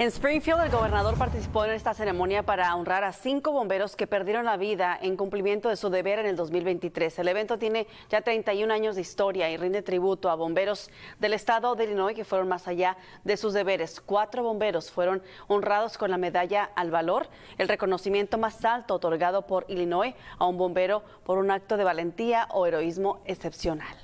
En Springfield, el gobernador participó en esta ceremonia para honrar a cinco bomberos que perdieron la vida en cumplimiento de su deber en el 2023. El evento tiene ya 31 años de historia y rinde tributo a bomberos del estado de Illinois que fueron más allá de sus deberes. Cuatro bomberos fueron honrados con la medalla al valor, el reconocimiento más alto otorgado por Illinois a un bombero por un acto de valentía o heroísmo excepcional.